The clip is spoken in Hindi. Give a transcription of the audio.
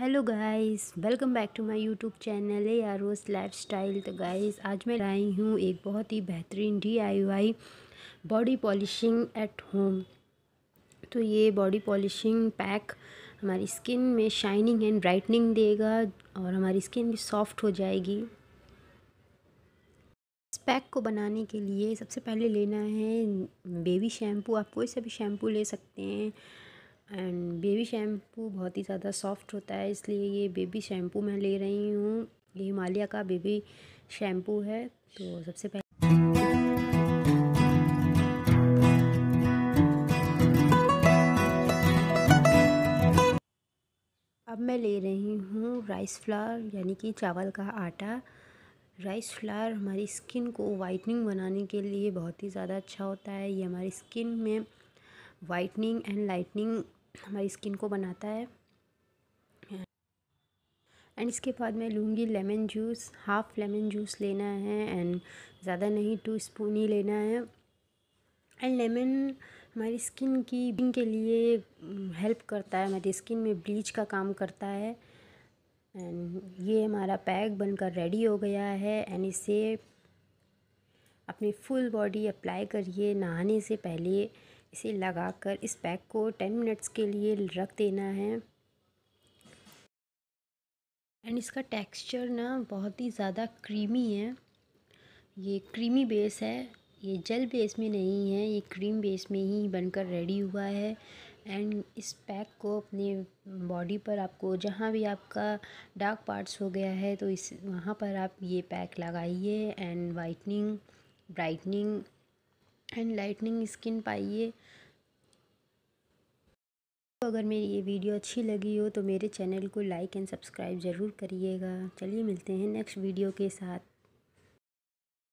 hello guys welcome back to my YouTube channel है आर रोज़ लाइफ स्टाइल तो गाइस आज मैं लाई हूँ एक बहुत ही बेहतरीन DIY body polishing at home तो ये बॉडी पॉलिशिंग पैक हमारी स्किन में शाइनिंग एंड ब्राइटनिंग देगा और हमारी स्किन भी सॉफ्ट हो जाएगी इस पैक को बनाने के लिए सबसे पहले लेना है बेबी शैम्पू आप कोई सा भी शैम्पू ले सकते हैं एंड बेबी शैम्पू बहुत ही ज़्यादा सॉफ्ट होता है इसलिए ये बेबी शैम्पू मैं ले रही हूँ ये हिमालय का बेबी शैम्पू है तो सबसे पहले अब मैं ले रही हूँ राइस फ्लावर यानी कि चावल का आटा राइस फ्लावर हमारी स्किन को वाइटनिंग बनाने के लिए बहुत ही ज़्यादा अच्छा होता है ये हमारी स्किन में वाइटनिंग एंड लाइटनिंग हमारी स्किन को बनाता है एंड इसके बाद मैं लूँगी lemon juice half lemon juice लेना है एंड ज़्यादा नहीं टू स्पून ही लेना है एंड लेमन हमारी स्किन की ब्लिंग के लिए हेल्प करता है हमारी स्किन में ब्लीच का काम करता है एंड ये हमारा पैक बनकर रेडी हो गया है एंड इसे अपनी फुल बॉडी अप्लाई करिए नहाने से पहले इसे लगाकर इस पैक को टेन मिनट्स के लिए रख देना है एंड इसका टेक्सचर ना बहुत ही ज़्यादा क्रीमी है ये क्रीमी बेस है ये जेल बेस में नहीं है ये क्रीम बेस में ही बनकर रेडी हुआ है एंड इस पैक को अपने बॉडी पर आपको जहाँ भी आपका डार्क पार्ट्स हो गया है तो इस वहाँ पर आप ये पैक लगाइए and whitening brightening and lightening skin पाइए तो अगर मेरी ये वीडियो अच्छी लगी हो तो मेरे चैनल को लाइक एंड सब्सक्राइब ज़रूर करिएगा चलिए मिलते हैं नेक्स्ट वीडियो के साथ